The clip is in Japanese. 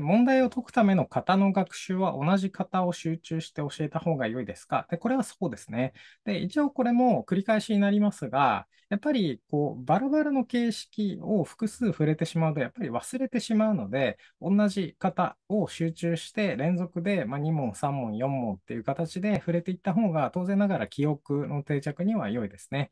で問題を解くための型の学習は同じ型を集中して教えた方が良いですかでこれはそうですね。で一応これも繰り返しになりますが、やっぱりこうバラバラの形式を複数触れてしまうと、やっぱり忘れてしまうので、同じ型を集中して連続で、ま2問、3問、4問っていう形で触れていった方が、当然ながら記憶の定着には良いですね。